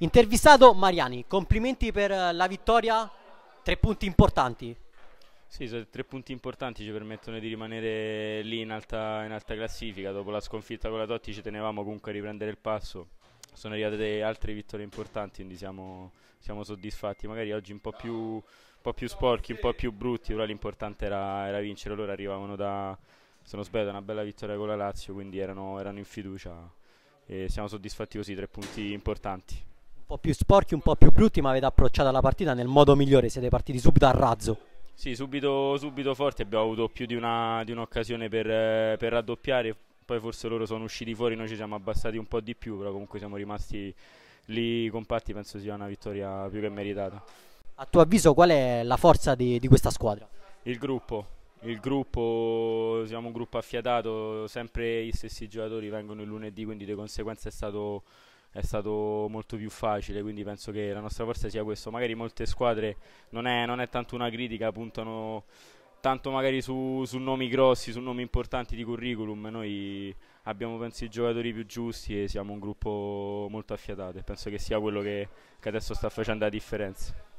Intervistato Mariani, complimenti per la vittoria, tre punti importanti. Sì, sono tre punti importanti, ci permettono di rimanere lì in alta, in alta classifica, dopo la sconfitta con la Totti ci tenevamo comunque a riprendere il passo, sono arrivate altre vittorie importanti, quindi siamo, siamo soddisfatti, magari oggi un po' più, un po più sporchi, un po' più brutti, però l'importante era, era, vincere, loro arrivavano da, se non sbaglio, da una bella vittoria con la Lazio, quindi erano, erano in fiducia e siamo soddisfatti così, tre punti importanti po' più sporchi, un po' più brutti, ma avete approcciato la partita nel modo migliore, siete partiti subito a razzo. Sì, subito, subito forti, abbiamo avuto più di, una, di un'occasione per, per, raddoppiare, poi forse loro sono usciti fuori, noi ci siamo abbassati un po' di più, però comunque siamo rimasti lì compatti, penso sia una vittoria più che meritata. A tuo avviso qual è la forza di, di questa squadra? Il gruppo, il gruppo, siamo un gruppo affiatato, sempre gli stessi giocatori vengono il lunedì, quindi di conseguenza è stato è stato molto più facile, quindi penso che la nostra forza sia questo. Magari molte squadre, non è, non è tanto una critica, puntano tanto magari su, su, nomi grossi, su nomi importanti di curriculum, noi abbiamo penso i giocatori più giusti e siamo un gruppo molto affiatato e penso che sia quello che, che adesso sta facendo la differenza.